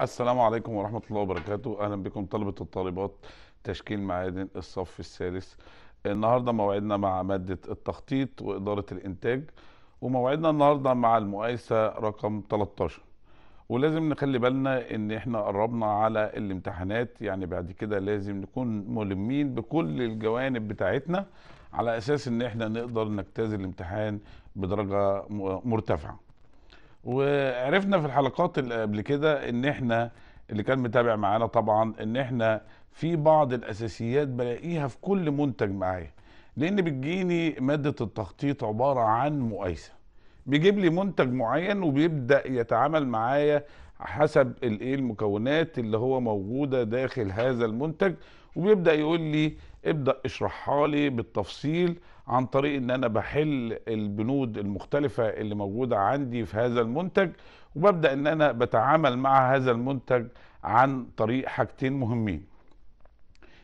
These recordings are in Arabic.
السلام عليكم ورحمة الله وبركاته أهلا بكم طلبة الطالبات تشكيل معادن الصف الثالث النهاردة موعدنا مع مادة التخطيط وإدارة الإنتاج وموعدنا النهاردة مع المقايسة رقم 13 ولازم نخلي بالنا ان احنا قربنا على الامتحانات يعني بعد كده لازم نكون ملمين بكل الجوانب بتاعتنا على اساس ان احنا نقدر نجتاز الامتحان بدرجة مرتفعة وعرفنا في الحلقات اللي قبل كده ان احنا اللي كان متابع معانا طبعا ان احنا في بعض الاساسيات بلاقيها في كل منتج معايا لان بتجيني ماده التخطيط عباره عن مقايسه بيجيب لي منتج معين وبيبدا يتعامل معايا حسب الايه المكونات اللي هو موجوده داخل هذا المنتج وبيبدا يقول لي ابدا اشرحها لي بالتفصيل عن طريق ان انا بحل البنود المختلفة اللي موجودة عندي في هذا المنتج وببدأ ان انا بتعامل مع هذا المنتج عن طريق حاجتين مهمين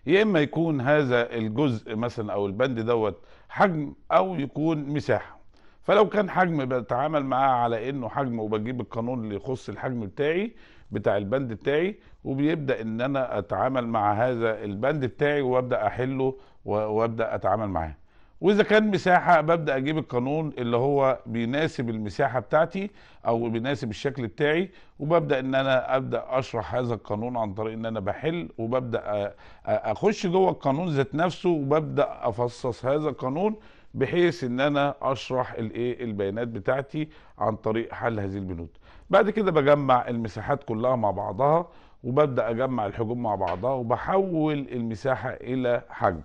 يا اما يكون هذا الجزء مثلا او البند دوت حجم او يكون مساحة فلو كان حجم بتعامل معاه على انه حجم وبجيب القانون اللي يخص الحجم بتاعي بتاع البند بتاعي وبيبدا ان انا اتعامل مع هذا البند بتاعي وابدا احله وابدا اتعامل معاه واذا كان مساحه ببدا اجيب القانون اللي هو بيناسب المساحه بتاعتي او بيناسب الشكل بتاعي وببدا ان انا ابدا اشرح هذا القانون عن طريق ان انا بحل وببدا اخش جوه القانون ذات نفسه وببدا افصص هذا القانون بحيث ان انا اشرح الايه البيانات بتاعتي عن طريق حل هذه البنود بعد كده بجمع المساحات كلها مع بعضها وببدا اجمع الحجوم مع بعضها وبحول المساحه الى حجم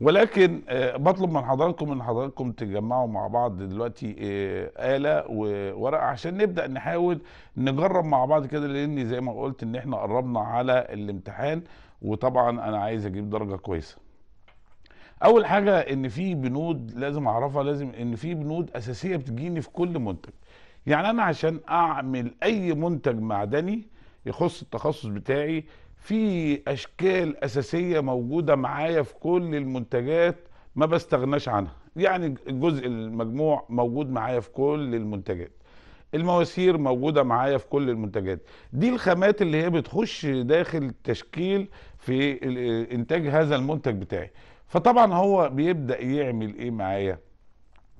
ولكن آه، بطلب من حضراتكم ان حضراتكم تجمعوا مع بعض دلوقتي آه، آلة وورقة عشان نبدأ نحاول نجرب مع بعض كده لان زي ما قلت ان احنا قربنا على الامتحان وطبعا انا عايز اجيب درجة كويسة اول حاجة ان في بنود لازم اعرفها لازم ان في بنود اساسية بتجيني في كل منتج يعني انا عشان اعمل اي منتج معدني يخص التخصص بتاعي في اشكال اساسيه موجوده معايا في كل المنتجات ما بستغناش عنها يعني الجزء المجموع موجود معايا في كل المنتجات المواسير موجوده معايا في كل المنتجات دي الخامات اللي هي بتخش داخل التشكيل في آه، انتاج هذا المنتج بتاعي فطبعا هو بيبدا يعمل ايه معايا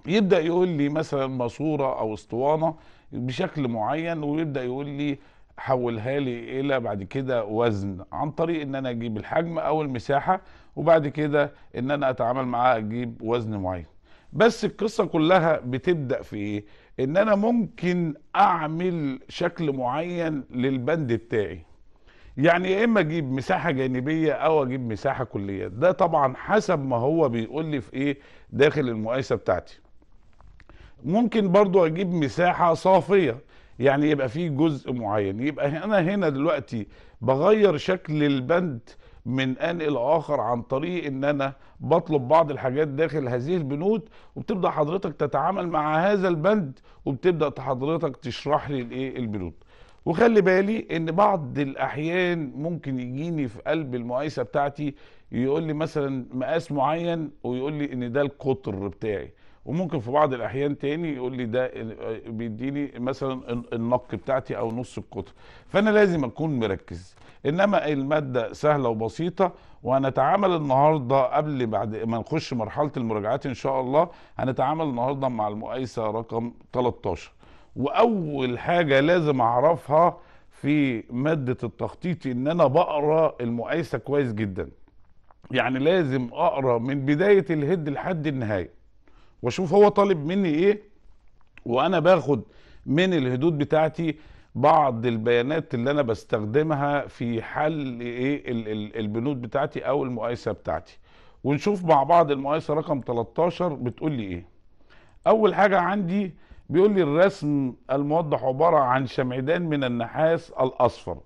يبدا يقول لي مثلا ماسوره او اسطوانه بشكل معين ويبدا يقول لي حولها لي الى بعد كده وزن عن طريق ان انا اجيب الحجم او المساحه وبعد كده ان انا اتعامل معاه اجيب وزن معين بس القصه كلها بتبدا في ايه ان انا ممكن اعمل شكل معين للبند بتاعي يعني يا اما اجيب مساحه جانبيه او اجيب مساحه كليه ده طبعا حسب ما هو بيقول لي في ايه داخل المقايسه بتاعتي ممكن برضو اجيب مساحه صافيه يعني يبقى في جزء معين يبقى انا هنا دلوقتي بغير شكل البند من ان الى اخر عن طريق ان انا بطلب بعض الحاجات داخل هذه البنود وبتبدا حضرتك تتعامل مع هذا البند وبتبدا حضرتك تشرح لي الايه البنود وخلي بالي ان بعض الاحيان ممكن يجيني في قلب المقايسه بتاعتي يقول لي مثلا مقاس معين ويقول لي ان ده القطر بتاعي وممكن في بعض الاحيان تاني يقول لي ده آه، بيديني مثلا النق بتاعتي او نص القطر فانا لازم اكون مركز انما الماده سهله وبسيطه وهنتعامل النهارده قبل بعد ما نخش مرحله المراجعات ان شاء الله هنتعامل النهارده مع المقايسه رقم 13 واول حاجه لازم اعرفها في ماده التخطيط ان انا بقرا المقايسه كويس جدا يعني لازم اقرا من بدايه الهد لحد النهايه واشوف هو طالب مني ايه وانا باخد من الهدود بتاعتي بعض البيانات اللي انا بستخدمها في حل ايه البنود بتاعتي او المقايسه بتاعتي ونشوف مع بعض المقايسه رقم 13 بتقول لي ايه اول حاجه عندي بيقول لي الرسم الموضح عباره عن شمعدان من النحاس الاصفر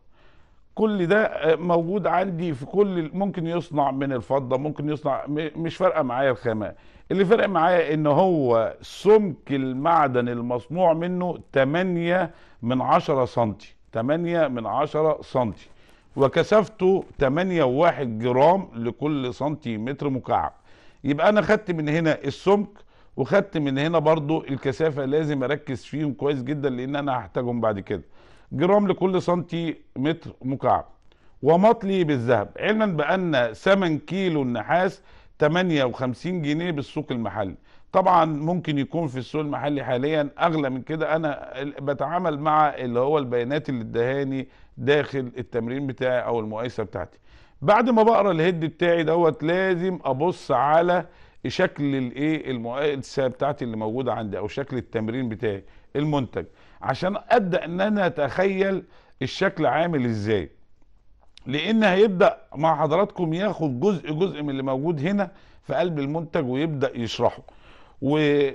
كل ده موجود عندي في كل ممكن يصنع من الفضه ممكن يصنع مش فارقه معايا الخامه اللي فرق معايا ان هو سمك المعدن المصنوع منه 8 من 10 سنتي 8 من 10 سنتي وكثافته 8.1 جرام لكل سنتيمتر مكعب يبقى انا خدت من هنا السمك وخدت من هنا برضو الكثافة لازم اركز فيهم كويس جدا لان انا هحتاجهم بعد كده جرام لكل سنتيمتر مكعب ومطلي بالذهب علما بان 8 كيلو النحاس 58 جنيه بالسوق المحلي طبعا ممكن يكون في السوق المحلي حاليا اغلى من كده انا بتعامل مع اللي هو البيانات اللي ادهاني داخل التمرين بتاعي او المقايسه بتاعتي بعد ما بقرا الهيد بتاعي دوت لازم ابص على شكل الايه المقايسه بتاعتي اللي موجوده عندي او شكل التمرين بتاعي المنتج عشان ابدا ان انا اتخيل الشكل عامل ازاي لان هيبدا مع حضراتكم ياخد جزء جزء من اللي موجود هنا في قلب المنتج ويبدا يشرحه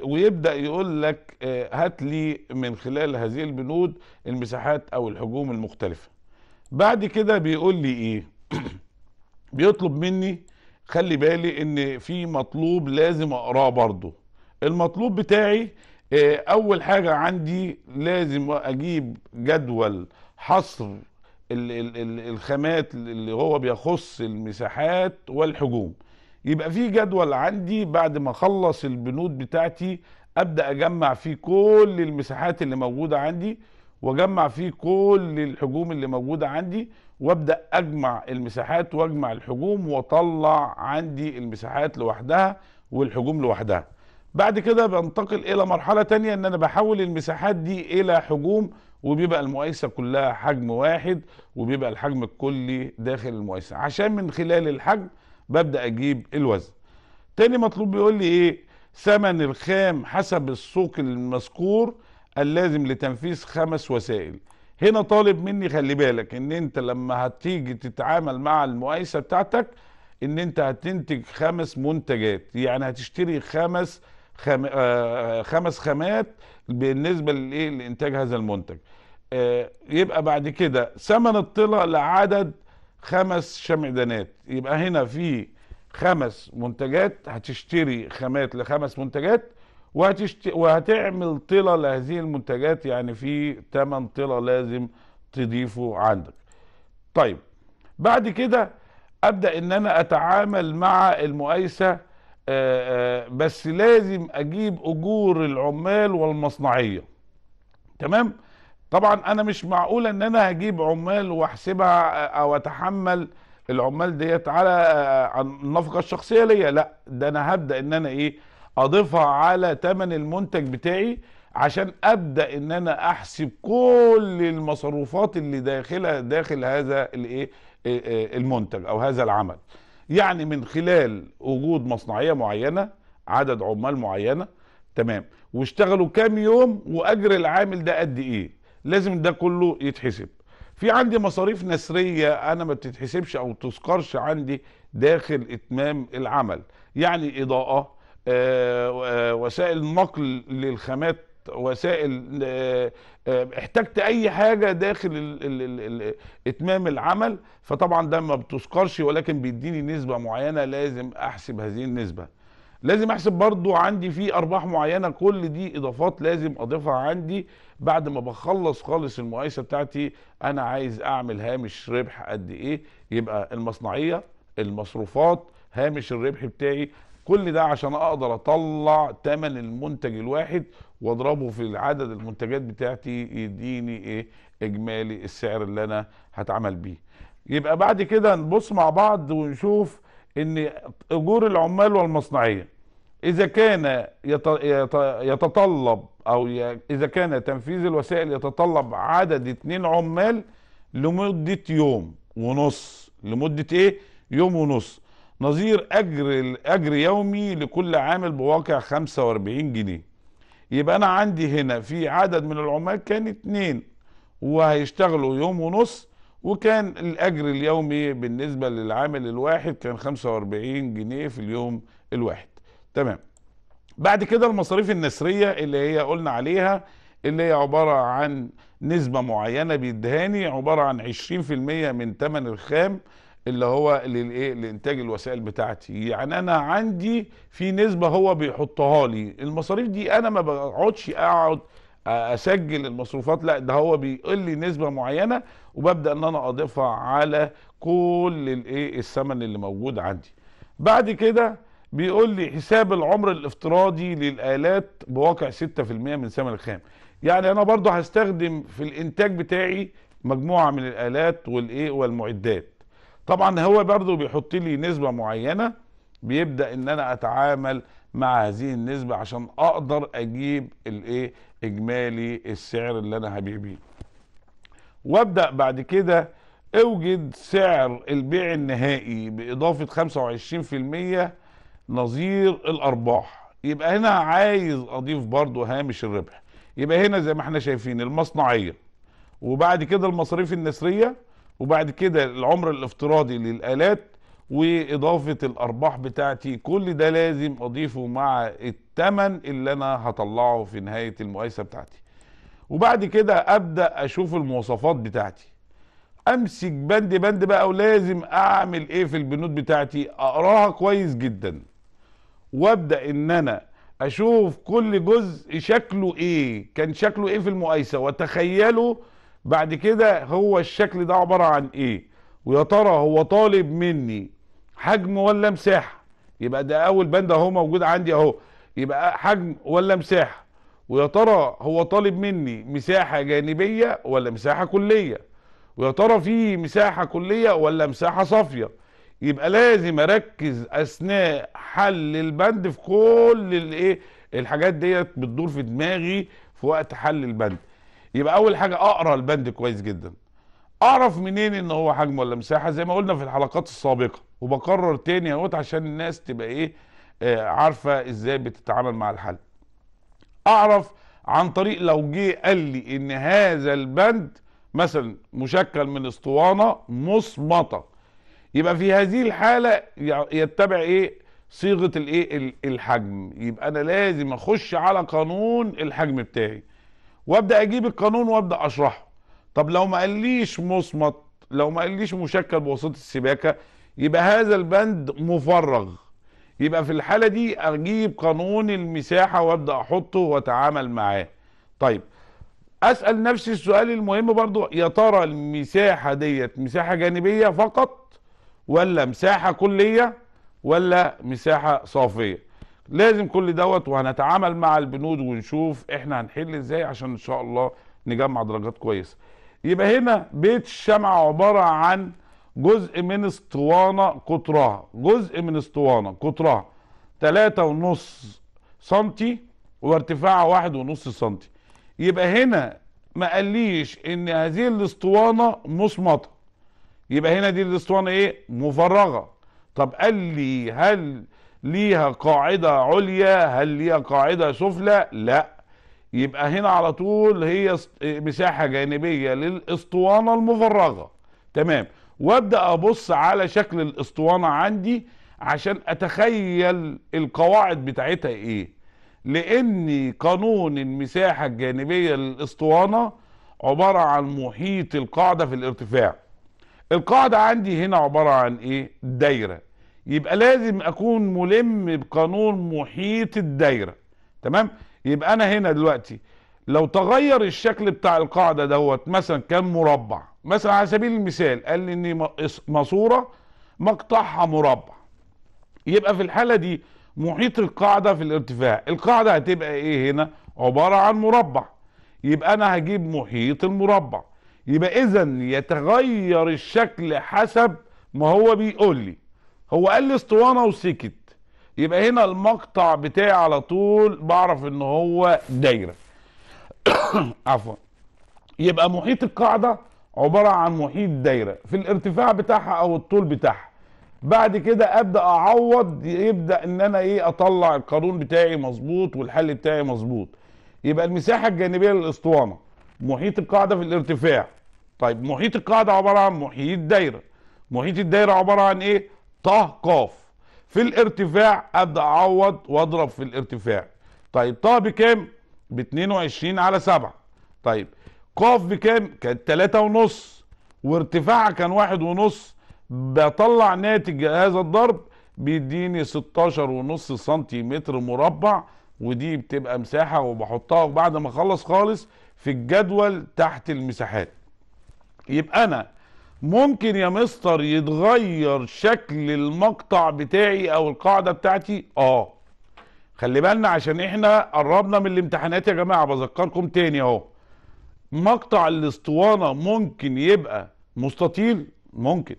ويبدا يقول لك آه، هات لي من خلال هذه البنود المساحات او الحجوم المختلفه بعد كده بيقول لي ايه بيطلب مني خلي بالي ان في مطلوب لازم اقراه برضه المطلوب بتاعي آه، اول حاجه عندي لازم اجيب جدول حصر الخامات اللي هو بيخص المساحات والحجوم يبقى في جدول عندي بعد ما اخلص البنود بتاعتي ابدا اجمع فيه كل المساحات اللي موجوده عندي واجمع فيه كل الحجوم اللي موجوده عندي وابدا اجمع المساحات واجمع الحجوم واطلع عندي المساحات لوحدها والحجوم لوحدها بعد كده بنتقل الى مرحله تانية ان انا بحول المساحات دي الى حجوم وبيبقى المقايسه كلها حجم واحد وبيبقى الحجم الكلي داخل المقايسه عشان من خلال الحجم ببدا اجيب الوزن تاني مطلوب بيقول لي ايه ثمن الخام حسب السوق المذكور اللازم لتنفيذ خمس وسائل هنا طالب مني خلي بالك ان انت لما هتيجي تتعامل مع المقايسه بتاعتك ان انت هتنتج خمس منتجات يعني هتشتري خمس خم... آه خمس خامات بالنسبه لايه لانتاج هذا المنتج آه، يبقى بعد كده ثمن الطلع لعدد خمس شمعدانات يبقى هنا في خمس منتجات هتشتري خامات لخمس منتجات وهتشت... وهتعمل طلة لهذه المنتجات يعني في ثمن طلة لازم تضيفه عندك طيب بعد كده ابدا ان انا اتعامل مع المقايسه آه، آه، بس لازم اجيب اجور العمال والمصنعيه تمام طبعا انا مش معقول ان انا هجيب عمال واحسبها آه، او اتحمل العمال ديت على النفقه الشخصيه ليا لا ده انا هبدا ان انا ايه اضيفها على تمن المنتج بتاعي عشان ابدا ان انا احسب كل المصروفات اللي داخله داخل هذا الايه المنتج او هذا العمل يعني من خلال وجود مصنعيه معينه عدد عمال معينه تمام واشتغلوا كام يوم واجر العامل ده قد ايه لازم ده كله يتحسب في عندي مصاريف نسريه انا ما بتتحسبش او تذكرش عندي داخل اتمام العمل يعني اضاءه آآ آه، آآ آه، وسائل نقل للخامات وسائل آه، آه، احتجت اي حاجه داخل اتمام العمل فطبعا ده ما بتذكرش ولكن بيديني نسبه معينه لازم احسب هذه النسبه لازم احسب برضو عندي في ارباح معينه كل دي اضافات لازم اضيفها عندي بعد ما بخلص خالص المقايسه بتاعتي انا عايز اعمل هامش ربح قد ايه يبقى المصنعيه المصروفات هامش الربح بتاعي كل ده عشان اقدر اطلع ثمن المنتج الواحد واضربه في عدد المنتجات بتاعتي يديني ايه اجمالي السعر اللي انا هتعمل بيه يبقى بعد كده نبص مع بعض ونشوف ان اجور العمال والمصنعيه اذا كان يتطلب او اذا كان تنفيذ الوسائل يتطلب عدد اثنين عمال لمده يوم ونص لمده ايه يوم ونص نظير اجر اجر يومي لكل عامل بواقع 45 جنيه يبقى انا عندي هنا في عدد من العمال كان اتنين وهيشتغلوا يوم ونص وكان الاجر اليومي بالنسبه للعامل الواحد كان 45 جنيه في اليوم الواحد تمام بعد كده المصاريف النسريه اللي هي قلنا عليها اللي هي عباره عن نسبه معينه بيدهاني عباره عن 20% من ثمن الخام اللي هو للايه لانتاج الوسائل بتاعتي يعني انا عندي في نسبه هو بيحطها لي المصاريف دي انا ما بقعدش اقعد اسجل المصروفات لا ده هو بيقول لي نسبه معينه وببدا ان انا اضيفها على كل الايه الثمن اللي موجود عندي بعد كده بيقول لي حساب العمر الافتراضي للآلات بواقع 6% من ثمن الخام يعني انا برضه هستخدم في الانتاج بتاعي مجموعه من الآلات والايه والمعدات طبعا هو برضو بيحط لي نسبة معينة بيبدأ ان انا اتعامل مع هذه النسبة عشان اقدر اجيب الايه اجمالي السعر اللي انا هبيع بيه وابدأ بعد كده اوجد سعر البيع النهائي باضافة 25% نظير الارباح يبقى هنا عايز اضيف برضو هامش الربح يبقى هنا زي ما احنا شايفين المصنعية وبعد كده المصاريف النسرية وبعد كده العمر الافتراضي للآلات وإضافة الأرباح بتاعتي كل ده لازم أضيفه مع التمن اللي أنا هطلعه في نهاية المقايسة بتاعتي وبعد كده أبدأ أشوف المواصفات بتاعتي أمسك بند بند بقى ولازم أعمل إيه في البنود بتاعتي أقراها كويس جدا وأبدأ إن أنا أشوف كل جزء شكله إيه كان شكله إيه في المقايسة وأتخيله بعد كده هو الشكل ده عبارة عن ايه ويا ترى هو طالب مني حجم ولا مساحة يبقى ده اول بند اهو موجود عندي اهو يبقى حجم ولا مساحة ويا ترى هو طالب مني مساحة جانبية ولا مساحة كلية ويا ترى في مساحة كلية ولا مساحة صافية يبقى لازم اركز اثناء حل البند في كل الايه الحاجات ديت بتدور في دماغي في وقت حل البند يبقى اول حاجه اقرا البند كويس جدا اعرف منين ان هو حجم ولا مساحه زي ما قلنا في الحلقات السابقه وبكرر تاني اهوت عشان الناس تبقى ايه آه، عارفه ازاي بتتعامل مع الحل اعرف عن طريق لو جه قال لي ان هذا البند مثلا مشكل من اسطوانه مصمطه يبقى في هذه الحاله يتبع ايه صيغه الايه الحجم يبقى انا لازم اخش على قانون الحجم بتاعي وابدا اجيب القانون وابدا اشرحه طب لو ما قاليش مصمت لو ما قاليش مشكل بواسطه السباكه يبقى هذا البند مفرغ يبقى في الحاله دي اجيب قانون المساحه وابدا احطه واتعامل معاه طيب اسال نفسي السؤال المهم برضو يا ترى المساحه ديت مساحه جانبيه فقط ولا مساحه كليه ولا مساحه صافيه لازم كل دوت وهنتعامل مع البنود ونشوف احنا هنحل ازاي عشان ان شاء الله نجمع درجات كويسه يبقى هنا بيت الشمع عباره عن جزء من اسطوانه قطرها جزء من اسطوانه قطرها 3.5 سم وارتفاعها واحد ونص سنتي يبقى هنا ما قاليش ان هذه الاسطوانه مصمته يبقى هنا دي الاسطوانه ايه مفرغه طب قال لي هل ليها قاعدة عليا هل ليها قاعدة سفلى لا يبقى هنا على طول هي مساحة جانبية للاسطوانة المفرغة تمام وابدأ ابص على شكل الاسطوانة عندي عشان اتخيل القواعد بتاعتها ايه لان قانون المساحة الجانبية للاسطوانة عبارة عن محيط القاعدة في الارتفاع القاعدة عندي هنا عبارة عن ايه دايرة يبقى لازم اكون ملم بقانون محيط الدايره تمام يبقى انا هنا دلوقتي لو تغير الشكل بتاع القاعده دوت مثلا كان مربع مثلا على سبيل المثال قال لي ان ماسوره مقطعها مربع يبقى في الحاله دي محيط القاعده في الارتفاع القاعده هتبقى ايه هنا عباره عن مربع يبقى انا هجيب محيط المربع يبقى اذا يتغير الشكل حسب ما هو بيقول لي هو قال لي اسطوانه وسكت يبقى هنا المقطع بتاعي على طول بعرف ان هو دايره عفوا يبقى محيط القاعده عباره عن محيط دايره في الارتفاع بتاعها او الطول بتاعها بعد كده ابدا اعوض يبدا ان انا ايه اطلع القانون بتاعي مظبوط والحل بتاعي مظبوط يبقى المساحه الجانبيه للاسطوانه محيط القاعده في الارتفاع طيب محيط القاعده عباره عن محيط دايره محيط الدايره عباره عن ايه طه قاف في الارتفاع ابدا اعوض واضرب في الارتفاع طيب طه بكام ب 22 على 7 طيب قاف بكام كانت 3 ونص وارتفاعها كان واحد ونص بطلع ناتج هذا الضرب بيديني 16 ونص سنتيمتر مربع ودي بتبقى مساحة وبحطها وبعد ما اخلص خالص في الجدول تحت المساحات يبقى انا ممكن يا مستر يتغير شكل المقطع بتاعي او القاعده بتاعتي اه خلي بالنا عشان احنا قربنا من الامتحانات يا جماعه بذكركم تاني اهو مقطع الاسطوانه ممكن يبقى مستطيل ممكن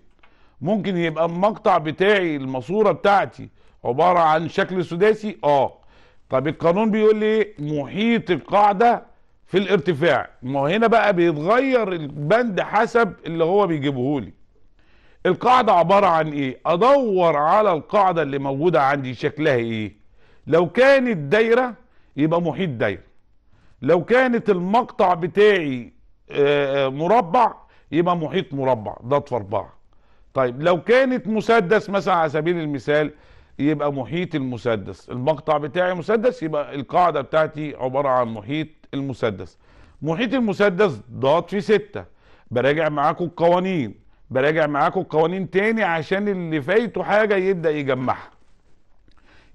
ممكن يبقى المقطع بتاعي الماسوره بتاعتي عباره عن شكل سداسي اه طب القانون بيقول لي ايه؟ محيط القاعده في الارتفاع ما هنا بقى بيتغير البند حسب اللي هو بيجيبهولي القاعدة عبارة عن ايه ادور على القاعدة اللي موجودة عندي شكلها ايه لو كانت دايرة يبقى محيط دايرة لو كانت المقطع بتاعي آه، آه، مربع يبقى محيط مربع ده في اربعة طيب لو كانت مسدس مثلا على سبيل المثال يبقى محيط المسدس المقطع بتاعي مسدس يبقى القاعدة بتاعتي عبارة عن محيط المسدس محيط المسدس ضغط فيه ستة براجع معاكم القوانين براجع معاكم القوانين تاني عشان اللي فايته حاجة يبدأ يجمعها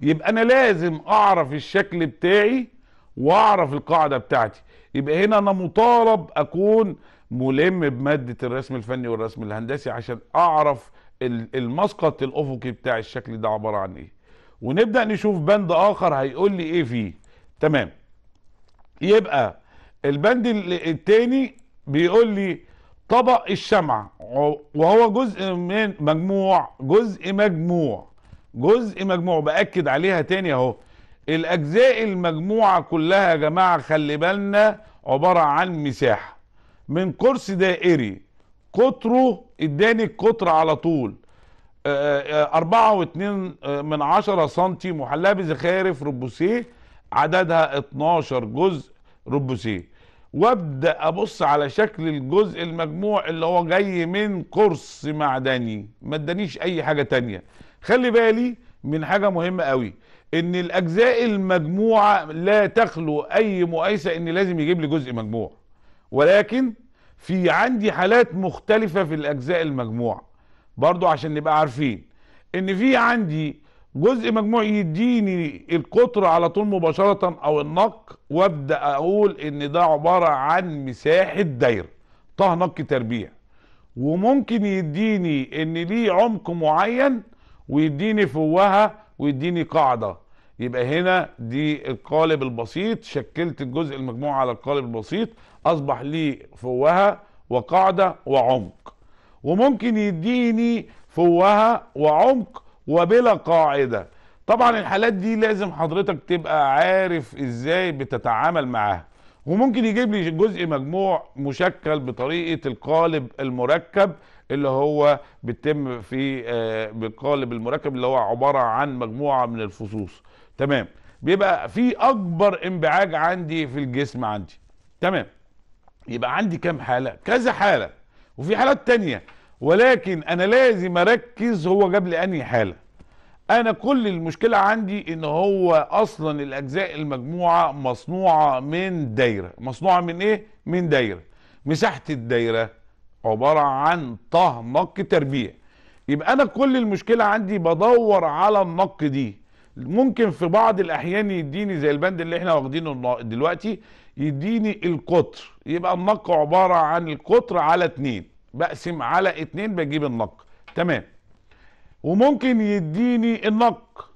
يبقى انا لازم اعرف الشكل بتاعي واعرف القاعدة بتاعتي يبقى هنا انا مطالب اكون ملم بمادة الرسم الفني والرسم الهندسي عشان اعرف المسقط الافقي بتاع الشكل ده عبارة عن ايه ونبدأ نشوف بند اخر هيقول لي ايه فيه تمام يبقى البند الثاني بيقول لي طبق الشمع وهو جزء من مجموع جزء مجموع جزء مجموع باكد عليها تاني اهو الاجزاء المجموعه كلها يا جماعه خلي بالنا عباره عن مساحه من قرص دائري قطره اداني القطر على طول آه، آه، أربعة واتنين آه، من عشرة سنتي محلاة بزخارف ربوسيه عددها 12 جزء روبوسيه وابدا ابص على شكل الجزء المجموع اللي هو جاي من قرص معدني ما ادانيش اي حاجه تانية خلي بالي من حاجه مهمه قوي ان الاجزاء المجموعه لا تخلو اي مقايسه ان لازم يجيب لي جزء مجموع ولكن في عندي حالات مختلفه في الاجزاء المجموعه برضو عشان نبقى عارفين ان في عندي جزء مجموع يديني القطر على طول مباشره او النق وابدا اقول ان ده عباره عن مساحه دايره طه نق تربيع وممكن يديني ان ليه عمق معين ويديني فوهه ويديني قاعده يبقى هنا دي القالب البسيط شكلت الجزء المجموع على القالب البسيط اصبح لي فوهه وقاعده وعمق وممكن يديني فوهه وعمق وبلا قاعده طبعا الحالات دي لازم حضرتك تبقى عارف ازاي بتتعامل معاها وممكن يجيب لي جزء مجموع مشكل بطريقه القالب المركب اللي هو بيتم في آه، بالقالب المركب اللي هو عباره عن مجموعه من الفصوص تمام بيبقى في اكبر انبعاج عندي في الجسم عندي تمام يبقى عندي كام حاله كذا حاله وفي حالات تانية ولكن انا لازم اركز هو جاب لي انهي حاله انا كل المشكله عندي ان هو اصلا الاجزاء المجموعه مصنوعه من دايره مصنوعه من ايه من دايره مساحه الدايره عباره عن طه نق تربيع يبقى انا كل المشكله عندي بدور على النق دي ممكن في بعض الاحيان يديني زي البند اللي احنا واخدينه دلوقتي يديني القطر يبقى النق عباره عن القطر على اتنين بقسم على اتنين بجيب النق تمام وممكن يديني النق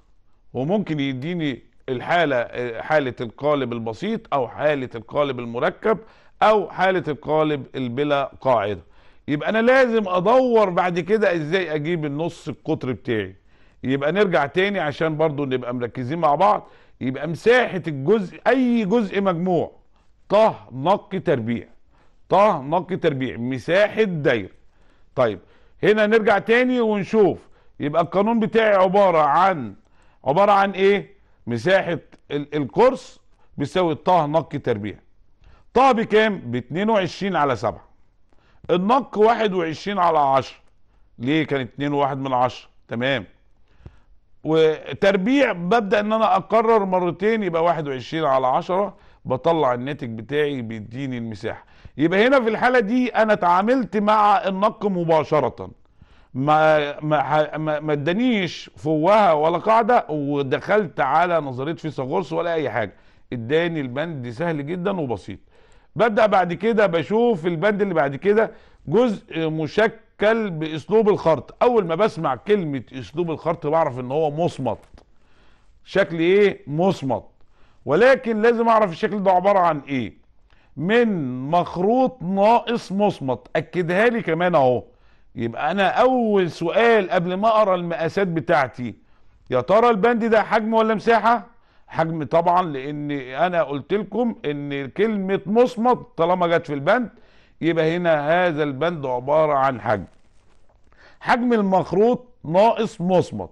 وممكن يديني الحالة حالة القالب البسيط او حالة القالب المركب او حالة القالب البلا قاعدة يبقى انا لازم ادور بعد كده ازاي اجيب النص القطر بتاعي يبقى نرجع تاني عشان برضو نبقى مركزين مع بعض يبقى مساحة الجزء اي جزء مجموع طه نق تربيع طه نق تربيع مساحة دايرة طيب هنا نرجع تاني ونشوف يبقى القانون بتاعي عبارة عن عبارة عن ايه مساحة القرص بيساوي الطه نق تربيع طه بكام ب 22 على 7 النق 21 على 10 ليه كان 2 و1 من 10 تمام وتربيع ببدا ان انا اكرر مرتين يبقى 21 على 10 بطلع الناتج بتاعي بيديني المساحه يبقى هنا في الحاله دي انا اتعاملت مع النق مباشره ما ما ما ادانيش فوهه ولا قاعده ودخلت على نظريه فيثاغورس ولا اي حاجه اداني البند سهل جدا وبسيط ببدا بعد كده بشوف البند اللي بعد كده جزء مشكل باسلوب الخرط اول ما بسمع كلمه اسلوب الخرط بعرف ان هو مصمت شكل ايه مصمت ولكن لازم اعرف الشكل ده عباره عن ايه من مخروط ناقص مصمت اكدها لي كمان اهو يبقى انا اول سؤال قبل ما اقرا المقاسات بتاعتي يا ترى البند ده حجم ولا مساحه حجم طبعا لان انا قلت لكم ان كلمه مصمت طالما جت في البند يبقى هنا هذا البند عباره عن حجم حجم المخروط ناقص مصمت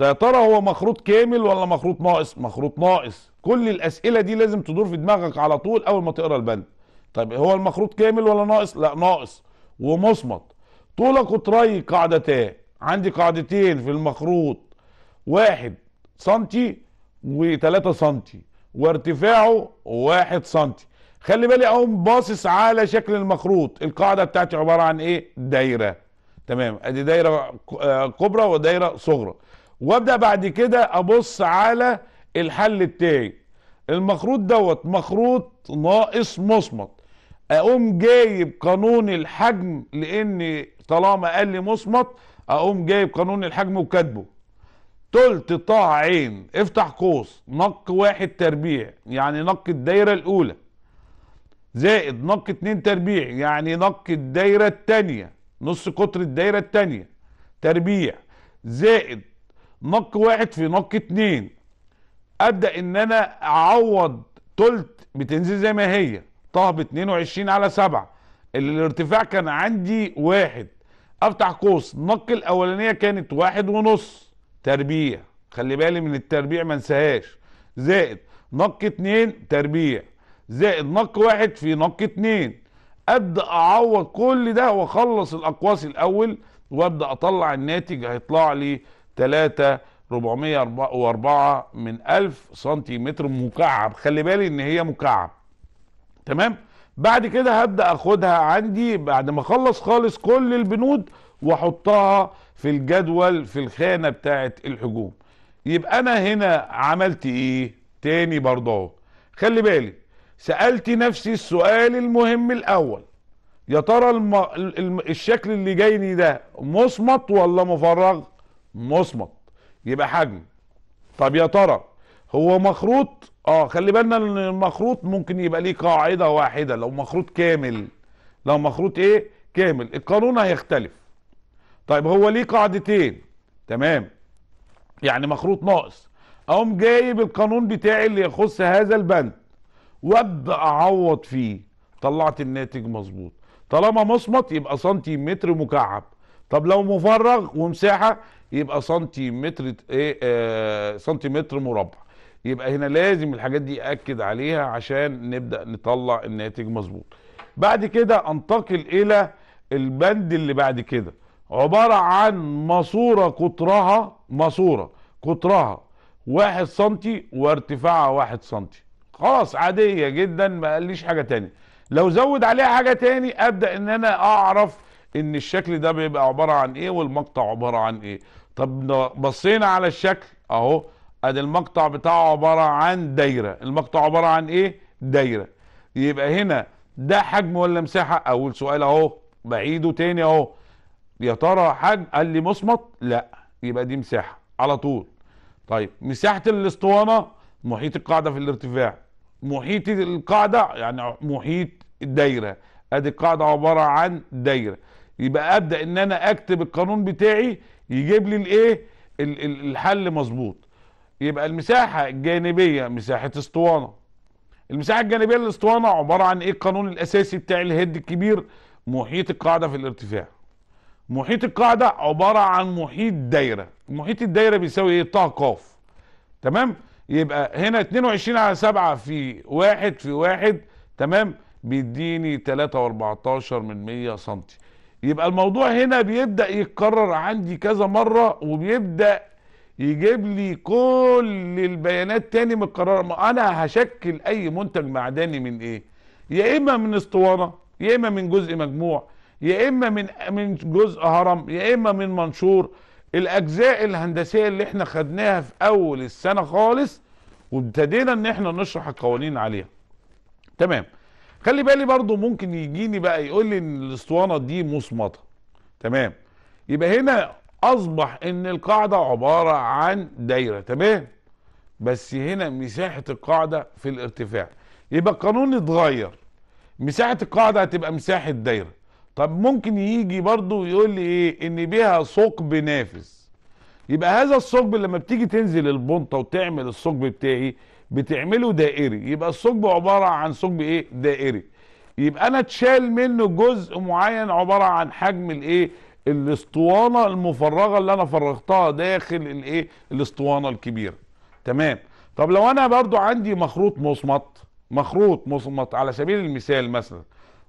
يا ترى هو مخروط كامل ولا مخروط ناقص مخروط ناقص كل الاسئله دي لازم تدور في دماغك على طول اول ما تقرا البند طيب هو المخروط كامل ولا ناقص لا ناقص ومصمت طول قطري قاعدتان عندي قاعدتين في المخروط واحد سنتي وثلاثة سنتي وارتفاعه واحد سنتي خلي بالي اقوم باصص على شكل المخروط القاعده بتاعتي عباره عن ايه دايره تمام ادي دايره آه، كبرى ودايره صغرى وابدا بعد كده ابص على الحل التاني المخروط دوت مخروط ناقص مصمت اقوم جايب قانون الحجم لان طالما قال لي مصمت اقوم جايب قانون الحجم وكاتبه تلت طه عين افتح قوس نق واحد تربيع يعني نق الدايره الاولى زائد نق اتنين تربيع يعني نق الدايره الثانيه نص قطر الدايره الثانيه تربيع زائد نق واحد في نق اتنين ابدا ان انا اعوض تلت بتنزل زي ما هي طه ب 22 على 7 الارتفاع كان عندي واحد افتح قوس نق الاولانيه كانت واحد ونص تربيع خلي بالي من التربيع ما انساهاش زائد نق اتنين تربيع زائد نق واحد في نق اتنين ابدا اعوض كل ده واخلص الاقواس الاول وابدا اطلع الناتج هيطلع لي 3 404 من 1000 سنتيمتر مكعب خلي بالي ان هي مكعب تمام بعد كده هبدا اخدها عندي بعد ما اخلص خالص كل البنود واحطها في الجدول في الخانه بتاعه الهجوم يبقى انا هنا عملت ايه تاني برضه اهو خلي بالي سالت نفسي السؤال المهم الاول يا ترى الم... الم... الشكل اللي جاي لي ده مصمت ولا مفرغ مصمت يبقى حجم طب يا ترى هو مخروط اه خلي بالنا ان المخروط ممكن يبقى ليه قاعده واحده لو مخروط كامل لو مخروط ايه كامل القانون هيختلف طيب هو ليه قاعدتين تمام يعني مخروط ناقص اقوم جايب القانون بتاعي اللي يخص هذا البند وابدا اعوض فيه طلعت الناتج مظبوط طالما مصمت يبقى سنتيمتر مكعب طب لو مفرغ ومساحه يبقى سنتيمتر ايه آه سنتيمتر مربع يبقى هنا لازم الحاجات دي اكد عليها عشان نبدا نطلع الناتج مظبوط بعد كده انتقل الى البند اللي بعد كده عباره عن ماسوره قطرها ماسوره قطرها واحد سنتي وارتفاعها واحد سنتي خلاص عاديه جدا ما قاليش حاجه تاني لو زود عليها حاجه تاني ابدا ان انا اعرف ان الشكل ده بيبقى عباره عن ايه والمقطع عباره عن ايه طب بصينا على الشكل اهو ادي المقطع بتاعه عباره عن دايره المقطع عباره عن ايه دايره يبقى هنا ده حجم ولا مساحه اول سؤال اهو بعيده تاني اهو يا ترى حجم قال لي مصمت لا يبقى دي مساحه على طول طيب مساحه الاسطوانه محيط القاعده في الارتفاع محيط القاعده يعني محيط الدايره ادي القاعده عباره عن دايره يبقى ابدا ان انا اكتب القانون بتاعي يجيب لي الايه الحل مظبوط يبقى المساحة الجانبية مساحة اسطوانة المساحة الجانبية للاسطوانة عبارة عن ايه القانون الاساسي بتاع الهيد الكبير محيط القاعدة في الارتفاع محيط القاعدة عبارة عن محيط دايرة محيط الدايرة بيساوي ايه طه قاف تمام يبقى هنا 22 على 7 في 1 في 1 تمام بيديني 3.14 من 100 سنتي يبقى الموضوع هنا بيبدأ يتكرر عندي كذا مرة وبيبدأ يجيب لي كل البيانات تاني من القرار انا هشكل اي منتج معدني من ايه يا اما من اسطوانه يا اما من جزء مجموع يا اما من من جزء هرم يا اما من منشور الاجزاء الهندسيه اللي احنا خدناها في اول السنه خالص وابتدينا ان احنا نشرح القوانين عليها تمام خلي بالي برضو ممكن يجيني بقى يقول لي ان الاسطوانه دي مصمطه تمام يبقى هنا اصبح ان القاعده عباره عن دايره تمام بس هنا مساحه القاعده في الارتفاع يبقى القانون اتغير مساحه القاعده هتبقى مساحه دايره طب ممكن يجي برضو يقول لي ايه ان بيها ثقب نافذ يبقى هذا الثقب لما بتيجي تنزل البنطه وتعمل الثقب بتاعي بتعمله دائري يبقى الثقب عباره عن ثقب ايه دائري يبقى انا اتشال منه جزء معين عباره عن حجم الايه الاسطوانه المفرغه اللي انا فرغتها داخل الايه الاسطوانه الكبيره تمام طب لو انا برضو عندي مخروط مصمت مخروط مصمت على سبيل المثال مثلا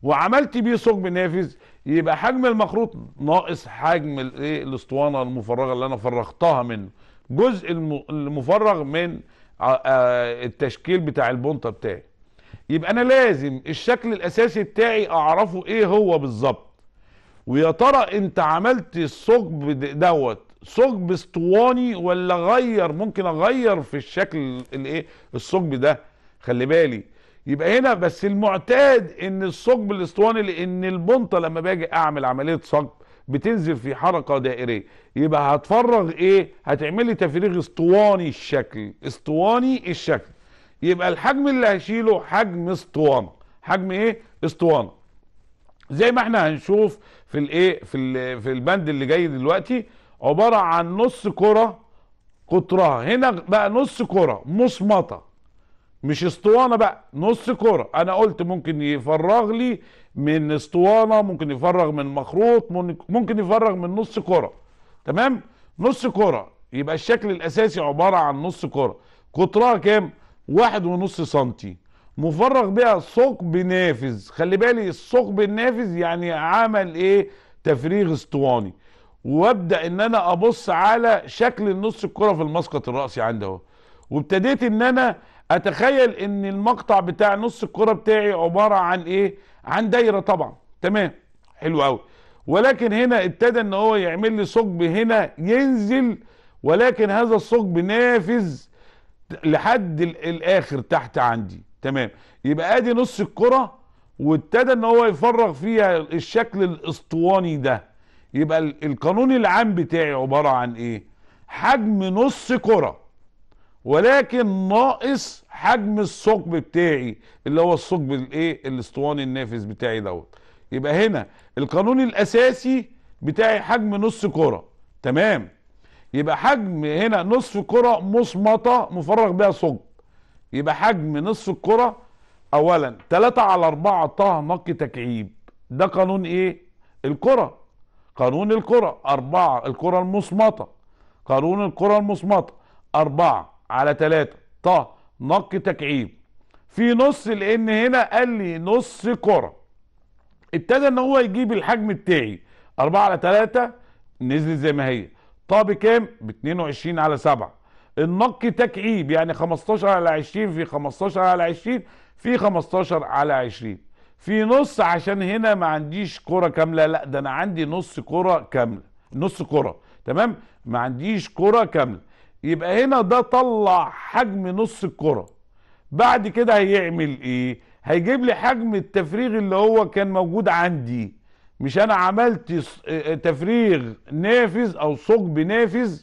وعملت بيه ثقب نافذ يبقى حجم المخروط ناقص حجم الايه الاسطوانه المفرغه اللي انا فرغتها منه جزء المفرغ من آه، التشكيل بتاع البنطه بتاعي يبقى انا لازم الشكل الاساسي بتاعي اعرفه ايه هو بالظبط ويا ترى انت عملت الثقب دوت ثقب اسطواني ولا غير ممكن اغير في الشكل الايه الثقب ده خلي بالي يبقى هنا بس المعتاد ان الثقب الاسطواني لان البنطه لما باجي اعمل عمليه ثقب بتنزل في حركه دائريه يبقى هتفرغ ايه هتعمل لي تفريغ اسطواني الشكل اسطواني الشكل يبقى الحجم اللي هشيله حجم اسطوانه حجم ايه اسطوانه زي ما احنا هنشوف في الايه في في البند اللي جاي دلوقتي عباره عن نص كره قطرها هنا بقى نص كره مصمطه مش اسطوانه بقى نص كره انا قلت ممكن يفرغ لي من اسطوانه ممكن يفرغ من مخروط ممكن يفرغ من نص كره تمام نص كره يبقى الشكل الاساسي عباره عن نص كره قطرها كام واحد ونص سنتي مفرغ بها ثقب نافذ خلي بالي الثقب النافذ يعني عمل ايه تفريغ اسطواني وابدا ان انا ابص على شكل النص الكره في المسقط الراسي عندي اهو وابتديت ان انا اتخيل ان المقطع بتاع نص الكره بتاعي عباره عن ايه عن دايره طبعا تمام حلو قوي ولكن هنا ابتدى ان هو يعمل لي ثقب هنا ينزل ولكن هذا الثقب نافذ لحد الاخر تحت عندي تمام يبقى ادي نص الكره وابتدى ان هو يفرغ فيها الشكل الاسطواني ده يبقى القانون العام بتاعي عباره عن ايه حجم نص كره ولكن ناقص حجم الثقب بتاعي اللي هو الثقب الايه الاسطواني النافذ بتاعي دوت يبقى هنا القانون الاساسي بتاعي حجم نص كره تمام يبقى حجم هنا نصف كره مصمطه مفرغ بها ثقب يبقى حجم نص الكرة اولا 3 على 4 طه نقي تكعيب ده قانون ايه الكرة قانون الكرة 4 الكرة المصمطة قانون الكرة المصمطة 4 على 3 طه نق تكعيب في نص لان هنا قال لي نص كرة ابتدى ان هو يجيب الحجم بتاعي 4 على 3 نزلت زي ما هي طه بكام ب 22 على 7 النق تكعيب يعني 15 على 20 في 15 على 20 في 15 على 20 في نص عشان هنا ما عنديش كرة كاملة لا ده انا عندي نص كرة كاملة نص كرة تمام ما عنديش كرة كاملة يبقى هنا ده طلع حجم نص الكرة بعد كده هيعمل ايه هيجيب لي حجم التفريغ اللي هو كان موجود عندي مش انا عملت آه، تفريغ نافذ او ثقب نافذ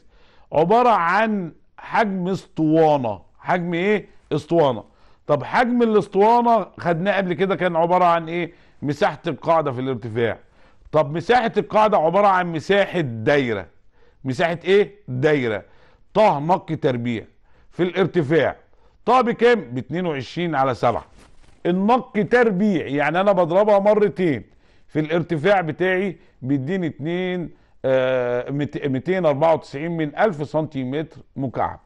عبارة عن حجم اسطوانه حجم ايه اسطوانه طب حجم الاسطوانه خدناه قبل كده كان عباره عن ايه مساحه القاعده في الارتفاع طب مساحه القاعده عباره عن مساحه دايره مساحه ايه دايره ط مق تربيع في الارتفاع ط بكام ب 22 على 7 النق تربيع يعني انا بضربها مرتين في الارتفاع بتاعي بيديني 2 294 آه، من 1000 سنتيمتر مكعب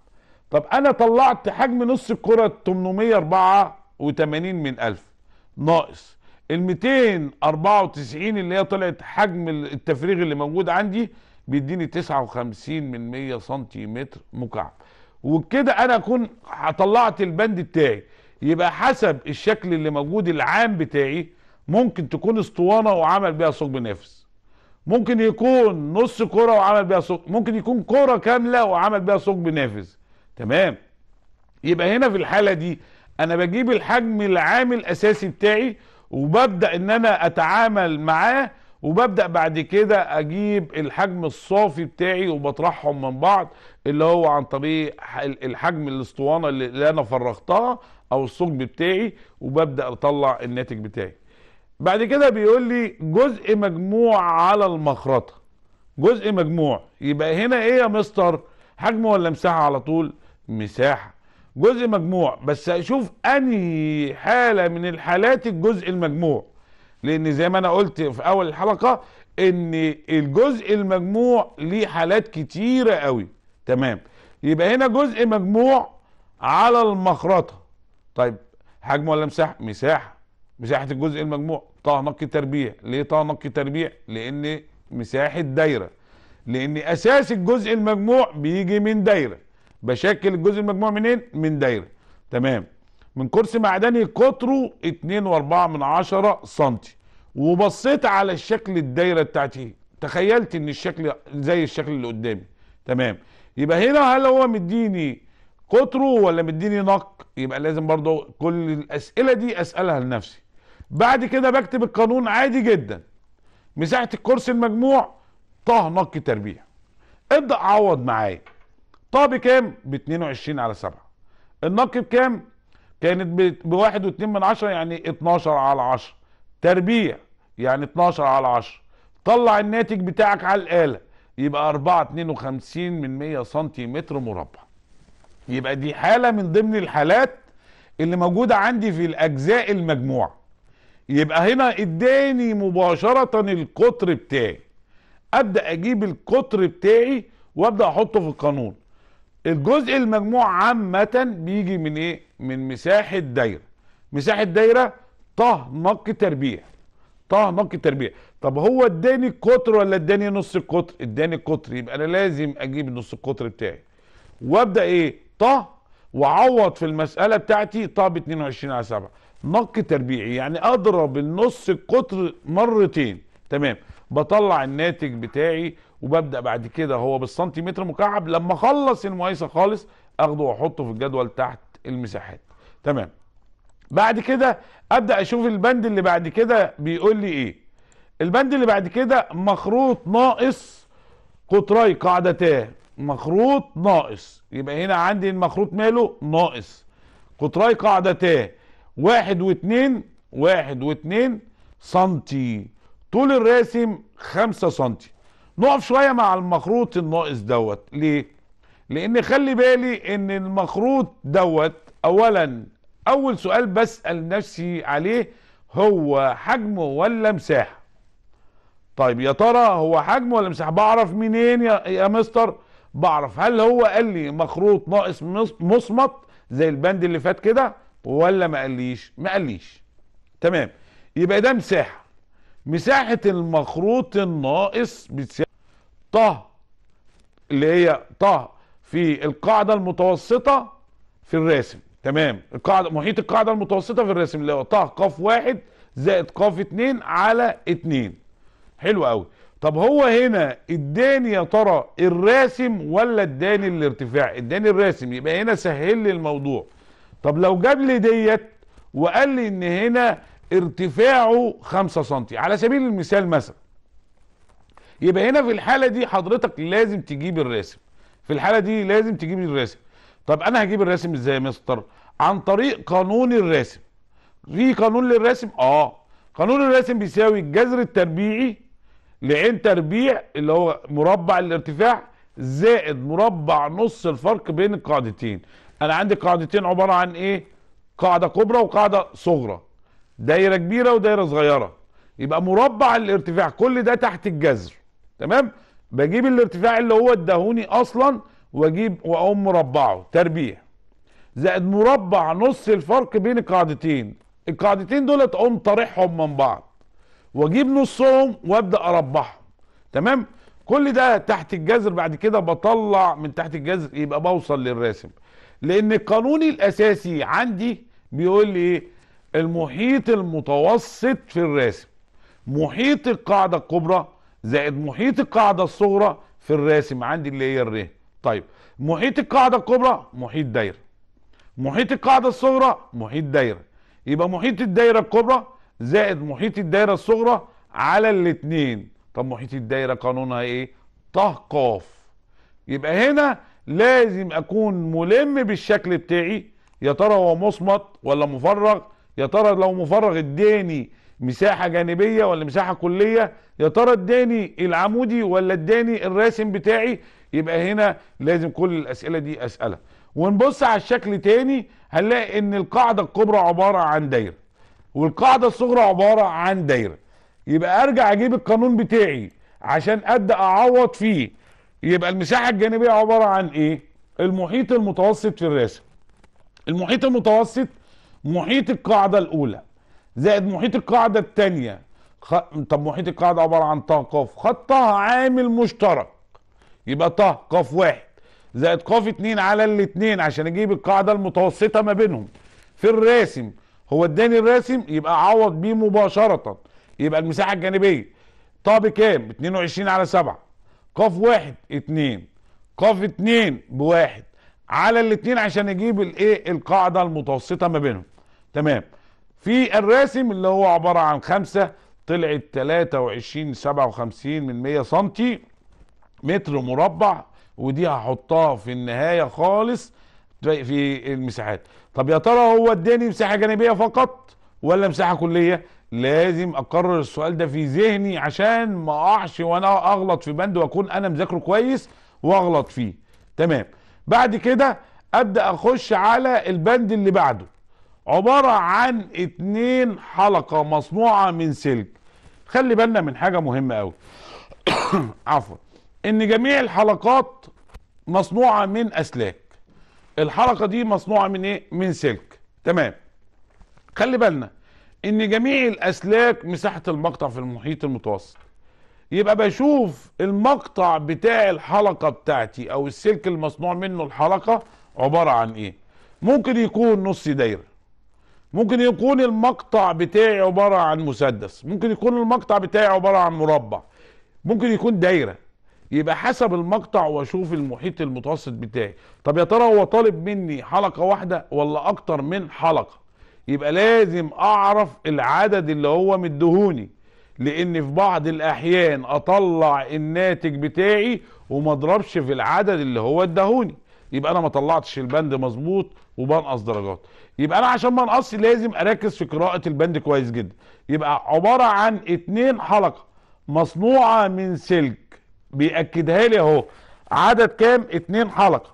طب انا طلعت حجم نص الكره 884 من 1000 ناقص ال 294 اللي هي طلعت حجم التفريغ اللي موجود عندي بيديني 59 من 100 سنتيمتر مكعب وبكده انا اكون طلعت البند بتاعي يبقى حسب الشكل اللي موجود العام بتاعي ممكن تكون اسطوانه وعمل بيها ثقب نفس ممكن يكون نص كرة وعمل بيها ثقب ممكن يكون كرة كاملة وعمل بيها ثقب نافذ تمام يبقى هنا في الحالة دي انا بجيب الحجم العام الاساسي بتاعي وببدأ ان انا اتعامل معاه وببدأ بعد كده اجيب الحجم الصافي بتاعي وبطرحهم من بعض اللي هو عن طريق الحجم الاسطوانة اللي انا فرغتها او الثقب بتاعي وببدأ اطلع الناتج بتاعي بعد كده بيقول لي جزء مجموع على المخرطة جزء مجموع يبقى هنا ايه يا مستر حجم ولا مساحة على طول مساحة جزء مجموع بس اشوف انهي حالة من الحالات الجزء المجموع لان زي ما انا قلت في اول الحلقة ان الجزء المجموع ليه حالات كتيرة قوي تمام يبقى هنا جزء مجموع على المخرطة طيب حجم ولا مساحة مساحة مساحة الجزء المجموع طه نقي تربيع ليه طه نقي تربيع لان مساحه دايره لان اساس الجزء المجموع بيجي من دايره بشكل الجزء المجموع منين من دايره تمام من كرسي معدني قطره 2.4 سنتي وبصيت على الشكل الدايره بتاعتي تخيلت ان الشكل زي الشكل اللي قدامي تمام يبقى هنا هل هو مديني قطره ولا مديني نق يبقى لازم برضو كل الاسئله دي اسالها لنفسي بعد كده بكتب القانون عادي جدا مساحه الكرسي المجموع طه نقي تربيع ابدا عوض معايا طه بكام ب 22 على 7 النقي بكام كانت ب 1.2 من 10 يعني 12 على 10 تربيع يعني 12 على 10 طلع الناتج بتاعك على الاله يبقى 452 من 100 سنتيمتر مربع يبقى دي حاله من ضمن الحالات اللي موجوده عندي في الاجزاء المجموعه يبقى هنا اداني مباشرة القطر بتاعي ابدا اجيب القطر بتاعي وابدا احطه في القانون الجزء المجموع عامة بيجي من ايه من مساحة دايرة مساحة دايرة طه نق تربيع طه نق تربيع طب هو اداني القطر ولا اداني نص القطر اداني القطر يبقى انا لازم اجيب نص القطر بتاعي وابدا ايه طه واعوض في المسألة بتاعتي طه ب 22 على 7 نق تربيعي يعني اضرب النص القطر مرتين تمام بطلع الناتج بتاعي وببدا بعد كده هو بالسنتيمتر مكعب لما اخلص المقايسه خالص اخده واحطه في الجدول تحت المساحات تمام بعد كده ابدا اشوف البند اللي بعد كده بيقول لي ايه البند اللي بعد كده مخروط ناقص قطري قاعدتان مخروط ناقص يبقى هنا عندي المخروط ماله ناقص قطري قاعدتان واحد واتنين واحد واتنين سنتي طول الراسم خمسة سنتي نقف شوية مع المخروط الناقص دوت ليه لان خلي بالي ان المخروط دوت اولا اول سؤال بسأل نفسي عليه هو حجمه ولا مساحة طيب يا ترى هو حجمه ولا مساحة بعرف منين يا, يا مستر بعرف هل هو قال لي مخروط ناقص مصمت زي البند اللي فات كده ولا ما قاليش ما قاليش تمام يبقى ده مساحه مساحه المخروط الناقص بتساوي ط اللي هي ط في القاعده المتوسطه في الراسم تمام القاعده محيط القاعده المتوسطه في الراسم اللي هو ط ق واحد زائد ق اتنين على اتنين حلو قوي طب هو هنا اداني يا ترى الراسم ولا اداني الارتفاع اداني الراسم يبقى هنا سهل لي الموضوع طب لو جاب لي ديت وقال لي ان هنا ارتفاعه 5 سم على سبيل المثال مثلا يبقى هنا في الحاله دي حضرتك لازم تجيب الراسم في الحاله دي لازم تجيب الراسم طب انا هجيب الراسم ازاي يا مستر عن طريق قانون الراسم في قانون للراسم اه قانون الراسم بيساوي الجذر التربيعي لعين تربيع اللي هو مربع الارتفاع زائد مربع نص الفرق بين القاعدتين انا عندي قاعدتين عباره عن ايه قاعده كبرى وقاعده صغرى دايره كبيره ودايره صغيره يبقى مربع الارتفاع كل ده تحت الجذر تمام بجيب الارتفاع اللي هو الدهوني اصلا واجيب واقوم مربعه تربيع زائد مربع نص الفرق بين القاعدتين القاعدتين دول اقوم طارحهم من بعض واجيب نصهم وابدا اربعهم تمام كل ده تحت الجذر بعد كده بطلع من تحت الجذر يبقى بوصل للراسم لان القانون الاساسي عندي بيقول لي ايه المحيط المتوسط في الراسم محيط القاعده الكبرى زائد محيط القاعده الصغرى في الراسم عندي اللي هي الر طيب محيط القاعده الكبرى محيط دايره محيط القاعده الصغرى محيط دايره يبقى محيط الدايره الكبرى زائد محيط الدايره الصغرى على الاثنين طب محيط الدايره قانونها ايه ط ق يبقى هنا لازم اكون ملم بالشكل بتاعي يا ترى هو مصمت ولا مفرغ يا ترى لو مفرغ اداني مساحة جانبية ولا مساحة كلية يا ترى اداني العمودي ولا اداني الراسم بتاعي يبقى هنا لازم كل الاسئلة دي اسألها ونبص على الشكل تاني هنلاقي ان القاعدة الكبرى عبارة عن دايرة والقاعدة الصغرى عبارة عن دايرة يبقى ارجع اجيب القانون بتاعي عشان ابدا اعوض فيه يبقى المساحة الجانبية عبارة عن ايه المحيط المتوسط في الراسم المحيط المتوسط محيط القاعدة الاولى زائد محيط القاعدة الثانية خ... طب محيط القاعدة عبارة عن طه قاف خطها عامل مشترك يبقى طه قاف واحد زائد قاف اتنين على الاتنين عشان اجيب القاعدة المتوسطة ما بينهم في الراسم هو اداني الراسم يبقى عوض بيه مباشرة يبقى المساحة الجانبية طه بكام 22 على 7 قاف واحد اتنين قاف اتنين بواحد على الاتنين عشان اجيب الايه القاعده المتوسطه ما بينهم تمام في الراسم اللي هو عباره عن خمسه طلعت 23 57 من 100 سنتي متر مربع ودي هحطها في النهايه خالص في المساحات طب يا ترى هو اداني مساحه جانبيه فقط ولا مساحه كليه لازم اقرر السؤال ده في ذهني عشان ما اقعش وانا اغلط في بند واكون انا مذاكره كويس واغلط فيه تمام بعد كده ابدا اخش على البند اللي بعده عباره عن اتنين حلقه مصنوعه من سلك خلي بالنا من حاجه مهمه قوي عفوا ان جميع الحلقات مصنوعه من اسلاك الحلقه دي مصنوعه من ايه من سلك تمام خلي بالنا ان جميع الاسلاك مساحه المقطع في المحيط المتوسط يبقى بشوف المقطع بتاع الحلقه بتاعتي او السلك المصنوع منه الحلقه عباره عن ايه ممكن يكون نص دايره ممكن يكون المقطع بتاعي عباره عن مسدس ممكن يكون المقطع بتاعي عباره عن مربع ممكن يكون دايره يبقى حسب المقطع واشوف المحيط المتوسط بتاعي طب يا ترى هو طالب مني حلقه واحده ولا اكتر من حلقه يبقى لازم اعرف العدد اللي هو مدهوني لان في بعض الاحيان اطلع الناتج بتاعي وما اضربش في العدد اللي هو ادهوني يبقى انا ما طلعتش البند مظبوط وبنقص درجات يبقى انا عشان ما انقص لازم اركز في قراءه البند كويس جدا يبقى عباره عن اتنين حلقه مصنوعه من سلك بياكدها لي اهو عدد كام اتنين حلقه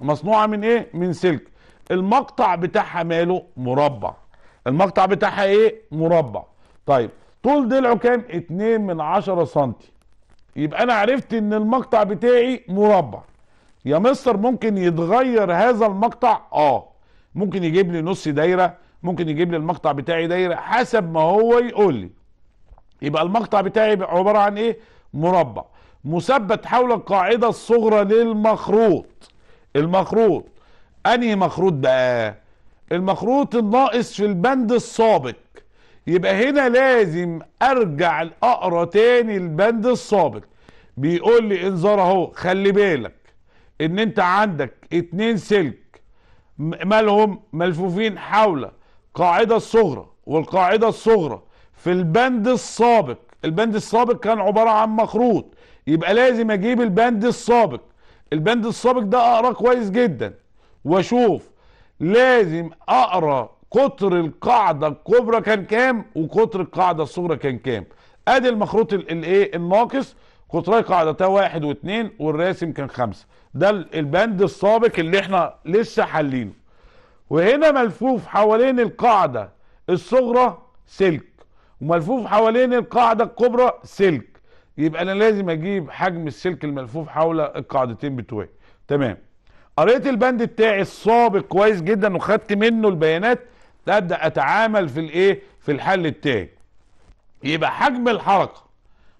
مصنوعه من ايه من سلك المقطع بتاعها ماله مربع المقطع بتاعها ايه مربع طيب طول ضلعه كام 2 من 10 سنتي يبقى انا عرفت ان المقطع بتاعي مربع يا مستر ممكن يتغير هذا المقطع اه ممكن يجيب لي نص دايره ممكن يجيب لي المقطع بتاعي دايره حسب ما هو يقول لي يبقى المقطع بتاعي عباره عن ايه مربع مثبت حول القاعده الصغرى للمخروط المخروط انهي مخروط بقى المخروط الناقص في البند السابق يبقى هنا لازم ارجع اقرا تاني البند السابق بيقول لي انذار اهو خلي بالك ان انت عندك اتنين سلك مالهم ملفوفين حول قاعده الصغرى والقاعده الصغرى في البند السابق البند السابق كان عباره عن مخروط يبقى لازم اجيب البند السابق البند السابق ده اقراه كويس جدا واشوف لازم اقرا قطر القاعده الكبرى كان كام وقطر القاعده الصغرى كان كام ادي المخروط الايه الناقص قطري قاعدتها واحد واثنين والراسم كان خمسه ده البند السابق اللي احنا لسه حلينه وهنا ملفوف حوالين القاعده الصغرى سلك وملفوف حوالين القاعده الكبرى سلك يبقى انا لازم اجيب حجم السلك الملفوف حول القاعدتين بتوعي تمام قريت البند بتاعي السابق كويس جدا وخدت منه البيانات ابدا اتعامل في الايه في الحل التاني يبقى حجم الحركه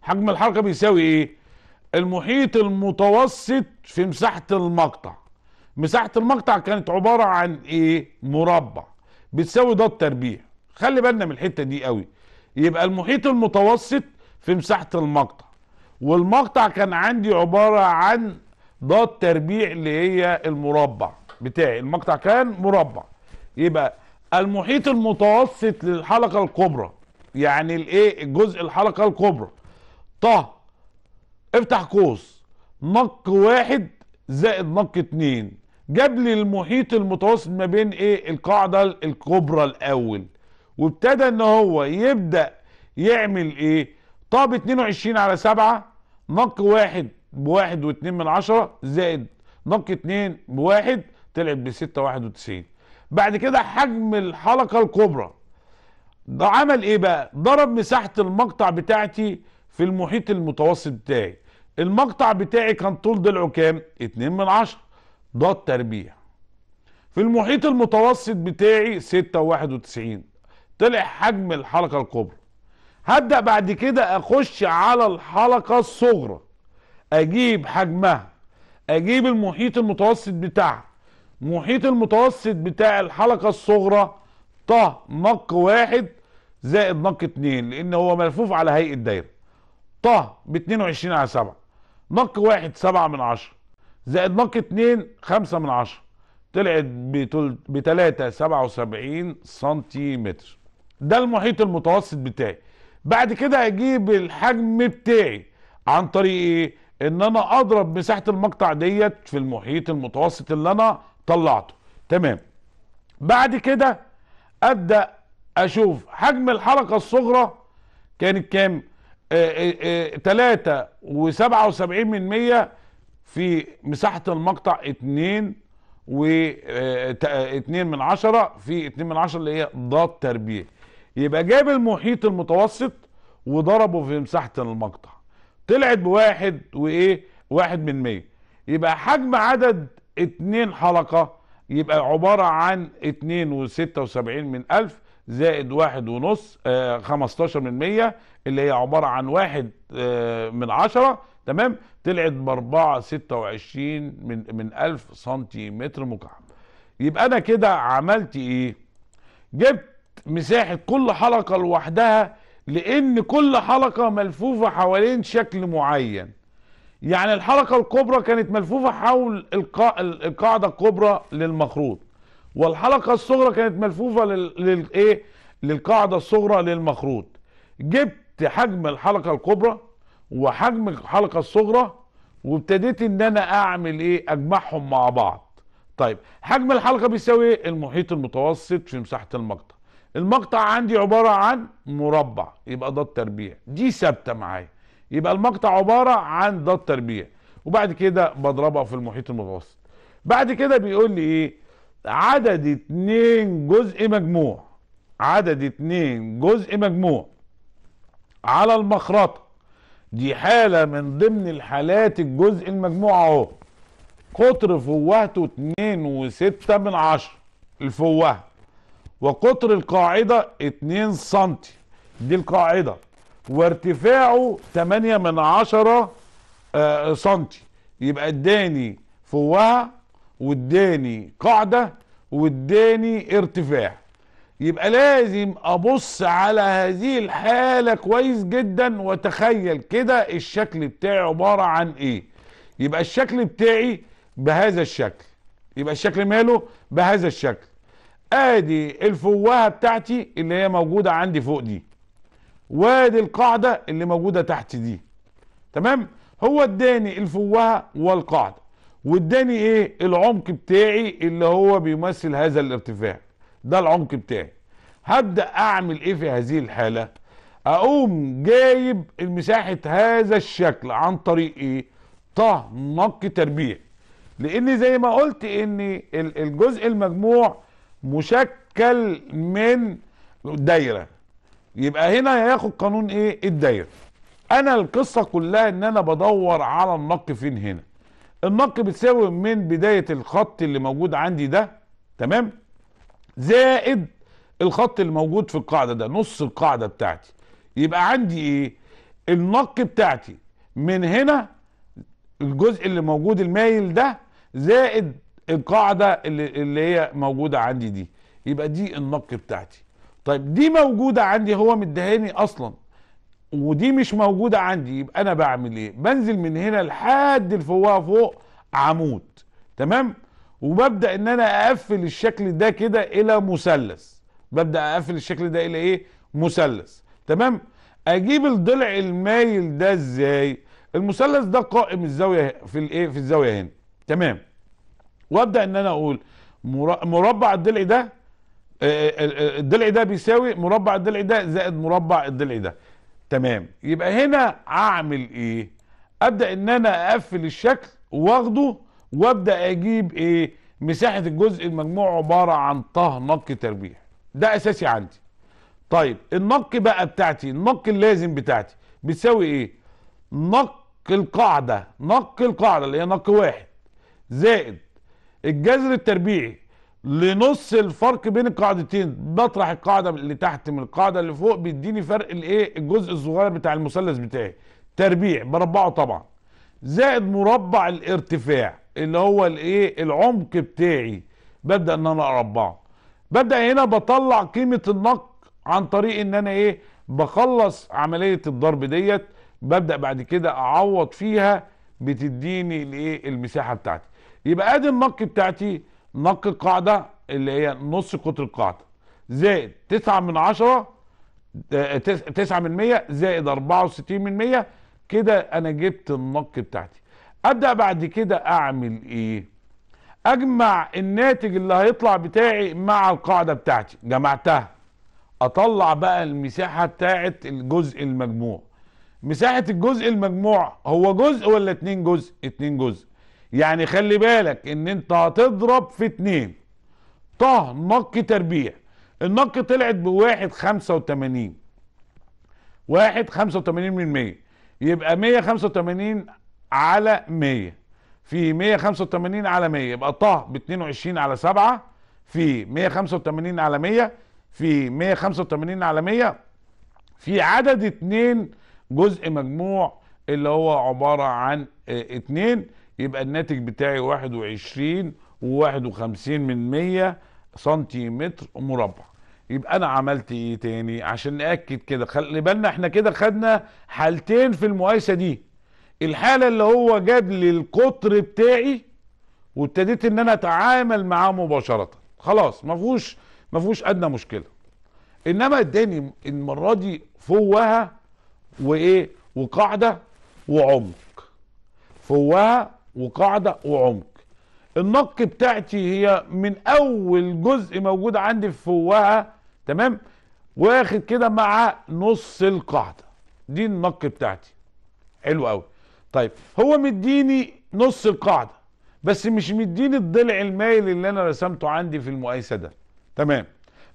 حجم الحركه بيساوي ايه المحيط المتوسط في مساحه المقطع مساحه المقطع كانت عباره عن ايه مربع بتساوي ضد تربيع خلي بالنا من الحته دي قوي يبقى المحيط المتوسط في مساحه المقطع والمقطع كان عندي عباره عن ده التربيع اللي هي المربع بتاعي المقطع كان مربع يبقى المحيط المتوسط للحلقة الكبرى يعني الايه الجزء الحلقة الكبرى ط افتح قوس نق واحد زائد نق اتنين جاب لي المحيط المتوسط ما بين ايه القاعدة الكبرى الاول وابتدى ان هو يبدأ يعمل ايه طب 22 على 7 نق واحد بواحد واتنين من عشرة زائد نق اتنين بواحد طلعت بستة واحد وتسعين بعد كده حجم الحلقة الكبرى ده عمل ايه بقى ضرب مساحة المقطع بتاعتي في المحيط المتوسط بتاعي المقطع بتاعي كان طول ضلعه كام اتنين من عشرة ده التربيع في المحيط المتوسط بتاعي ستة واحد وتسعين طلع حجم الحلقة الكبرى هبدأ بعد كده اخش على الحلقة الصغرى اجيب حجمها اجيب المحيط المتوسط بتاعها محيط المتوسط بتاع الحلقة الصغرى ط نق واحد زائد نق اتنين لان هو ملفوف على هيئة دايرة ط ب 22 على 7 نق واحد 7 من 10 زائد نق اتنين 5 من 10 طلعت ب 3 77 سنتيمتر ده المحيط المتوسط بتاعي بعد كده اجيب الحجم بتاعي عن طريق ايه ان انا اضرب مساحة المقطع ديت في المحيط المتوسط اللي انا طلعته تمام بعد كده ابدا اشوف حجم الحلقه الصغرى كانت كام آه، آه، آه، تلاتة وسبعة وسبعين من مية في مساحة المقطع اتنين و اتنين من عشرة في اتنين من عشرة اللي هي ضاد تربيع يبقى جاب المحيط المتوسط وضربه في مساحة المقطع طلعت بواحد وايه واحد من مية يبقى حجم عدد اتنين حلقة يبقى عبارة عن اتنين وستة وسبعين من الف زائد واحد ونص آه خمستاشر من مية اللي هي عبارة عن واحد آه من عشرة تمام طلعت باربعة ستة وعشرين من, من الف سنتيمتر مكعب يبقى انا كده عملت ايه جبت مساحة كل حلقة لوحدها لان كل حلقة ملفوفة حوالين شكل معين يعني الحلقة الكبرى كانت ملفوفة حول القا... القاعدة الكبرى للمخروط والحلقة الصغرى كانت ملفوفة لل... للايه للقاعدة الصغرى للمخروط جبت حجم الحلقة الكبرى وحجم الحلقة الصغرى وابتديت ان انا اعمل ايه اجمعهم مع بعض طيب حجم الحلقة بيساوي ايه المحيط المتوسط في مساحة المقطع المقطع عندي عبارة عن مربع يبقى ده التربيع دي ثابتة معايا يبقى المقطع عبارة عن ده التربيع وبعد كده بضربها في المحيط المتوسط بعد كده بيقول لي ايه عدد اتنين جزء مجموع عدد اتنين جزء مجموع على المخرطة دي حالة من ضمن الحالات الجزء المجموع اهو قطر فوهته اتنين وستة من عشرة الفوهة وقطر القاعدة 2 سم دي القاعدة وارتفاعه 8 من 10 آه، سم يبقى اداني فوهة واداني قاعدة واداني ارتفاع يبقى لازم ابص على هذه الحالة كويس جدا وتخيل كده الشكل بتاعي عبارة عن ايه يبقى الشكل بتاعي بهذا الشكل يبقى الشكل ماله بهذا الشكل ادي الفوهه بتاعتي اللي هي موجوده عندي فوق دي وادي القاعده اللي موجوده تحت دي تمام هو اداني الفوهه والقاعده واداني ايه العمق بتاعي اللي هو بيمثل هذا الارتفاع ده العمق بتاعي هبدا اعمل ايه في هذه الحاله اقوم جايب المساحه هذا الشكل عن طريق ايه طه نق تربيع لان زي ما قلت ان الجزء المجموع مشكل من دايره يبقى هنا هياخد قانون ايه الدايره انا القصه كلها ان انا بدور على النق فين هنا النق بتساوي من بدايه الخط اللي موجود عندي ده تمام زائد الخط اللي موجود في القاعده ده نص القاعده بتاعتي يبقى عندي ايه النق بتاعتي من هنا الجزء اللي موجود المايل ده زائد القاعده اللي, اللي هي موجوده عندي دي يبقى دي النق بتاعتي طيب دي موجوده عندي هو مدهاني اصلا ودي مش موجوده عندي يبقى انا بعمل ايه بنزل من هنا لحد الفوق فوق عمود تمام وببدا ان انا اقفل الشكل ده كده الى مثلث ببدا اقفل الشكل ده الى ايه مثلث تمام اجيب الضلع المايل ده ازاي المثلث ده قائم الزاويه في الايه في الزاويه هنا تمام وابدا ان انا اقول مربع الضلع ده آه، آه، آه، الضلع ده بيساوي مربع الضلع ده زائد مربع الضلع ده تمام يبقى هنا اعمل ايه ابدا ان انا اقفل الشكل واخده وابدا اجيب ايه مساحه الجزء المجموع عباره عن طه نق تربيع ده اساسي عندي طيب النق بقى بتاعتي النق اللازم بتاعتي بتساوي ايه نق القاعده نق القاعده اللي هي نق واحد زائد الجذر التربيعي لنص الفرق بين القاعدتين بطرح القاعده اللي تحت من القاعده اللي فوق بيديني فرق الايه الجزء الصغير بتاع المثلث بتاعي تربيع بربعه طبعا زائد مربع الارتفاع اللي هو الايه العمق بتاعي ببدا ان انا اربعه ببدا هنا بطلع قيمه النق عن طريق ان انا ايه بخلص عمليه الضرب ديت ببدا بعد كده اعوض فيها بتديني الايه المساحه بتاعتي يبقى ادي النق بتاعتي نق القاعده اللي هي نص قطر القاعده زائد 9 من 10 9 آه، من 100 زائد 64 من 100 كده انا جبت النق بتاعتي ابدا بعد كده اعمل ايه اجمع الناتج اللي هيطلع بتاعي مع القاعده بتاعتي جمعتها اطلع بقى المساحه بتاعت الجزء المجموع مساحه الجزء المجموع هو جزء ولا اتنين جزء اتنين جزء يعني خلي بالك ان انت هتضرب في اتنين طه نق تربيع النق طلعت بواحد خمسة وتمانين واحد خمسة وتمانين من مية يبقى مية خمسة وتمانين على مية في مية خمسة وتمانين على مية يبقى طه باتنين وعشرين على سبعة في مية خمسة وتمانين على مية في مية خمسة وتمانين على مية في عدد اتنين جزء مجموع اللي هو عبارة عن اتنين يبقى الناتج بتاعي 21 و51 من 100 سنتيمتر مربع يبقى انا عملت ايه تاني عشان ناكد كده خلي بالنا احنا كده خدنا حالتين في المقايسه دي الحاله اللي هو جاب لي القطر بتاعي وابتديت ان انا اتعامل معاه مباشره خلاص ما فيهوش ما فيهوش ادنى مشكله انما اداني المره دي فوهه وايه وقاعده وعمق فوهه وقاعده وعمق النق بتاعتي هي من اول جزء موجود عندي في فوهه تمام واخد كده مع نص القاعده دي النق بتاعتي حلو قوي طيب هو مديني نص القاعده بس مش مديني الضلع المايل اللي انا رسمته عندي في المقايسه ده تمام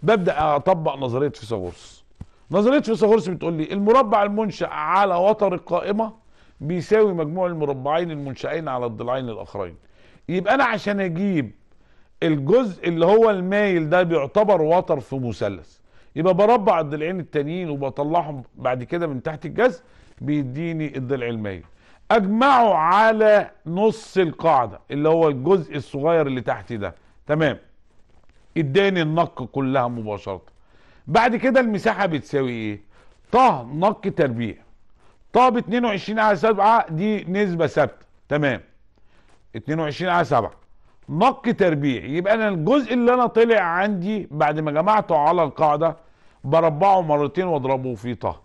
ببدا اطبق نظريه فيثاغورس نظريه فيثاغورس بتقول لي المربع المنشا على وتر القائمه بيساوي مجموع المربعين المنشئين على الضلعين الاخرين يبقى انا عشان اجيب الجزء اللي هو المايل ده بيعتبر وتر في مثلث يبقى بربع الضلعين التانيين وبطلعهم بعد كده من تحت الجذر بيديني الضلع المايل اجمعه على نص القاعده اللي هو الجزء الصغير اللي تحت ده تمام اداني النق كلها مباشره بعد كده المساحه بتساوي ايه طه نق تربيع طب 22 على 7 دي نسبة ثابتة تمام 22 على 7 نق تربيع يبقى انا الجزء اللي انا طلع عندي بعد ما جمعته على القاعدة بربعه مرتين واضربه في طه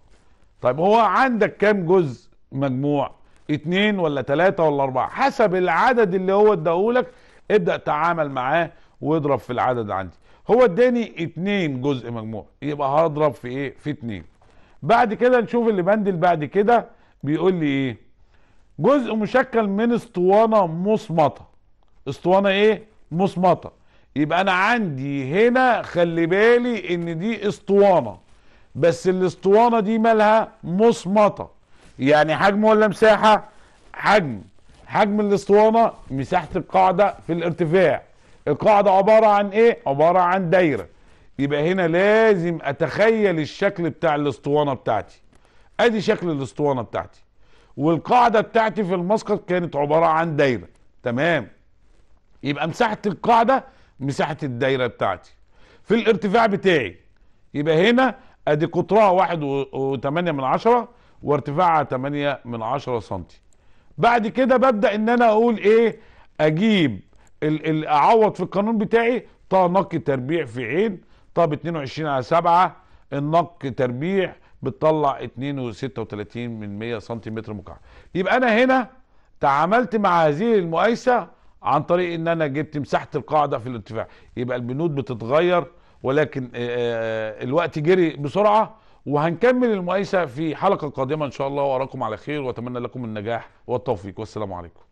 طيب هو عندك كام جزء مجموع اتنين ولا تلاتة ولا اربعة حسب العدد اللي هو اداهولك ابدأ تعامل معاه واضرب في العدد عندي هو اداني اتنين جزء مجموع يبقى هضرب في ايه في اتنين بعد كده نشوف اللي بندل بعد كده بيقول لي ايه جزء مشكل من اسطوانه مصمطه اسطوانه ايه مصمطه يبقى انا عندي هنا خلي بالي ان دي اسطوانه بس الاسطوانه دي مالها مصمطه يعني حجم ولا مساحه حجم حجم الاسطوانه مساحه القاعده في الارتفاع القاعده عباره عن ايه عباره عن دايره يبقى هنا لازم اتخيل الشكل بتاع الاسطوانه بتاعتي ادي شكل الاسطوانه بتاعتي والقاعده بتاعتي في المسقط كانت عباره عن دايره تمام يبقى مساحه القاعده مساحه الدايره بتاعتي في الارتفاع بتاعي يبقى هنا ادي قطرها واحد وثمانية من عشرة وارتفاعها ثمانية من عشرة سنتي بعد كده ببدأ ان انا اقول ايه اجيب اعوض في القانون بتاعي طه نقي تربيع في عين طب 22 على 7 النق تربيع بتطلع 2.36 من 100 سنتيمتر مكعب يبقى انا هنا تعاملت مع هذه المقايسه عن طريق ان انا جبت مساحه القاعده في الارتفاع يبقى البنود بتتغير ولكن آه، آه، الوقت جري بسرعه وهنكمل المقايسه في حلقه قادمه ان شاء الله واراكم على خير واتمنى لكم النجاح والتوفيق والسلام عليكم